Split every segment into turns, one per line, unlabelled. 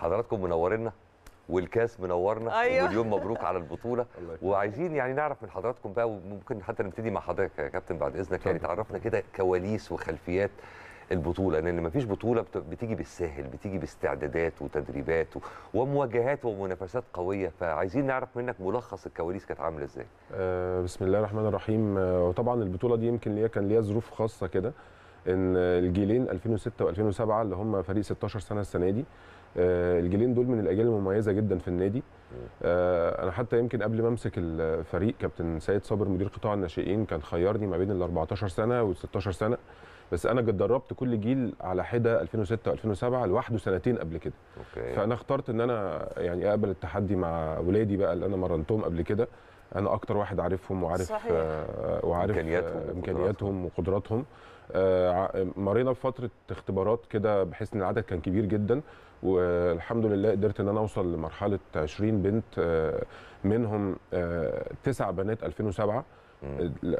حضراتكم منورينا والكاس منورنا أيوة. واليوم مبروك على البطوله وعايزين يعني نعرف من حضراتكم بقى وممكن حتى نبتدي مع حضرتك يا كابتن بعد اذنك يعني تعرفنا كده كواليس وخلفيات البطوله لان مفيش بطوله بتيجي بالساهل بتيجي باستعدادات وتدريبات ومواجهات ومنافسات قويه فعايزين نعرف منك ملخص الكواليس كانت عامله ازاي
آه بسم الله الرحمن الرحيم آه، وطبعا البطوله دي يمكن ليها كان ليها ظروف خاصه كده ان الجيلين 2006 و2007 اللي هم فريق 16 سنه السنه دي آه، الجيلين دول من الاجيال المميزه جدا في النادي آه، انا حتى يمكن قبل ما امسك الفريق كابتن سيد صابر مدير قطاع الناشئين كان خيرني ما بين ال 14 سنه وال 16 سنه بس انا دربت كل جيل على حده 2006 و2007 لوحده سنتين قبل كده أوكي. فانا اخترت ان انا يعني اقبل التحدي مع ولادي بقى اللي انا مرنتهم قبل كده انا اكتر واحد عارفهم وعارف صحيح. آه، وعارف امكانياتهم امكانياتهم وقدراتهم آه، مرينا بفتره اختبارات كده بحيث ان العدد كان كبير جدا والحمد لله قدرت ان انا اوصل لمرحله 20 بنت آه، منهم تسع بنات 2007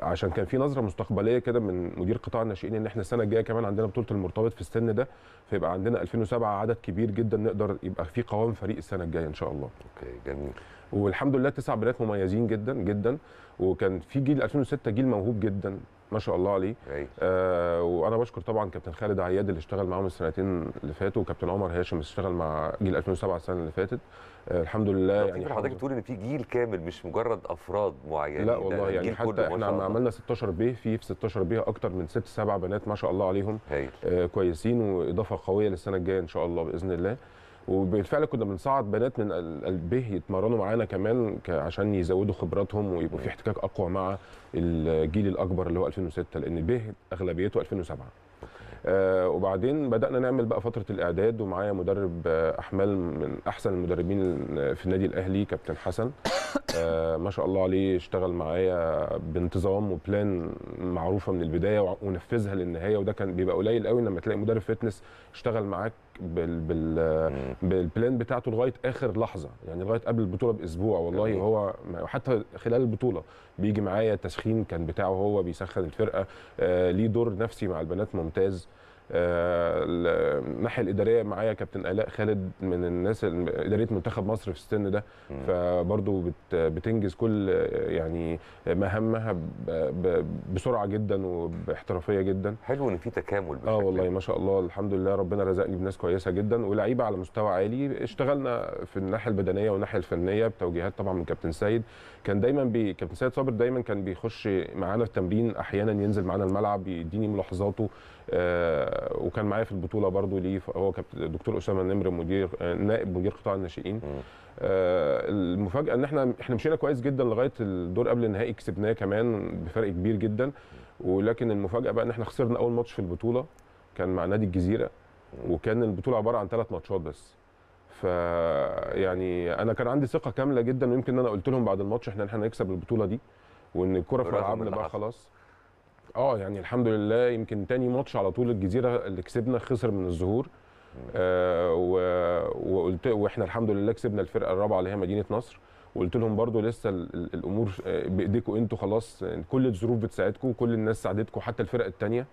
عشان كان في نظره مستقبليه كده من مدير قطاع الناشئين ان احنا السنه الجايه كمان عندنا بطوله المرتبط في السن ده فيبقى عندنا 2007 عدد كبير جدا نقدر يبقى في قوام فريق السنه الجايه ان شاء الله. اوكي جميل. والحمد لله تسع بنات مميزين جدا جدا وكان في جيل 2006 جيل موهوب جدا ما شاء الله عليه آه وانا بشكر طبعا كابتن خالد عياد اللي اشتغل معاهم السنتين اللي فاتوا وكابتن عمر هاشم اللي اشتغل مع جيل 2007 السنه اللي فاتت آه الحمد لله يعني حضرتك
بتقول ان في جيل كامل مش مجرد افراد معينين لا والله يعني حتى احنا عملنا
16 بيه في في 16 بيه اكتر من ست سبع بنات ما شاء الله عليهم آه كويسين واضافه قويه للسنه الجايه ان شاء الله باذن الله وبالفعل كنا بنصعد بنات من البه يتمرنوا معانا كمان عشان يزودوا خبراتهم ويبقوا في احتكاك اقوى مع الجيل الاكبر اللي هو 2006 لان البه اغلبيته 2007 آه وبعدين بدانا نعمل بقى فتره الاعداد ومعايا مدرب آه احمال من احسن المدربين في النادي الاهلي كابتن حسن آه ما شاء الله عليه اشتغل معايا بانتظام وبلان معروفه من البدايه ونفذها للنهايه وده كان بيبقى قليل قوي لما تلاقي مدرب فتنس اشتغل معاك بال بال بالبلان بتاعته لغايه اخر لحظه يعني لغايه قبل البطوله باسبوع والله هو حتى خلال البطوله بيجي معايا التسخين كان بتاعه هو بيسخن الفرقه آه ليه دور نفسي مع البنات ممتاز الناحيه الاداريه معايا كابتن الاء خالد من الناس اداريه منتخب مصر في السن ده فبرضه بتنجز كل يعني مهامها بسرعه جدا وباحترافيه جدا حلو ان في تكامل آه بشكل اه والله يعني. ما شاء الله الحمد لله ربنا رزقني بناس كويسه جدا ولاعيبه على مستوى عالي اشتغلنا في الناحيه البدنيه والناحيه الفنيه بتوجيهات طبعا من كابتن سيد كان دايما بي كابتن سيد صابر دايما كان بيخش معانا في التمرين احيانا ينزل معانا الملعب يديني ملاحظاته آه وكان معايا في البطوله برضو ليه هو كابتن دكتور اسامه النمر مدير آه، نائب مدير قطاع الناشئين آه، المفاجاه ان احنا احنا مشينا كويس جدا لغايه الدور قبل النهائي كسبناه كمان بفرق كبير جدا ولكن المفاجاه بقى ان احنا خسرنا اول ماتش في البطوله كان مع نادي الجزيره وكان البطوله عباره عن ثلاث ماتشات بس ف يعني انا كان عندي ثقه كامله جدا ويمكن انا قلت لهم بعد الماتش احنا احنا هنكسب البطوله دي وان الكره في ملعبنا بقى خلاص اه يعني الحمد لله يمكن تاني ماتش على طول الجزيره اللي كسبنا خسر من الزهور آه وقلت واحنا الحمد لله كسبنا الفرقه الرابعه اللي هي مدينه نصر وقلت لهم برضو لسه الامور بايديكم انتوا خلاص يعني كل الظروف بتساعدكم كل الناس ساعدتكم حتى الفرق الثانيه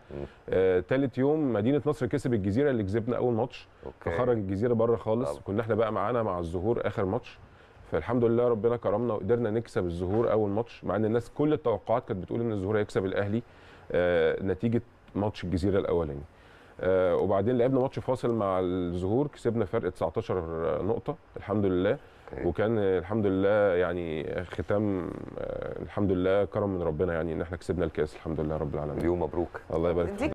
آه ثالث يوم مدينه نصر كسب الجزيره اللي كسبنا اول ماتش فخرج الجزيره بره خالص كنا احنا بقى معانا مع الزهور اخر ماتش فالحمد لله ربنا كرمنا وقدرنا نكسب الظهور اول ماتش مع ان الناس كل التوقعات كانت بتقول ان الظهور هيكسب الاهلي آه، نتيجه ماتش الجزيره الاولاني آه، وبعدين لعبنا ماتش فاصل مع الظهور كسبنا فرق 19 نقطه الحمد لله وكان الحمد لله يعني ختام آه، الحمد لله كرم من ربنا يعني ان احنا كسبنا الكاس الحمد لله رب العالمين يوم مبروك الله يبارك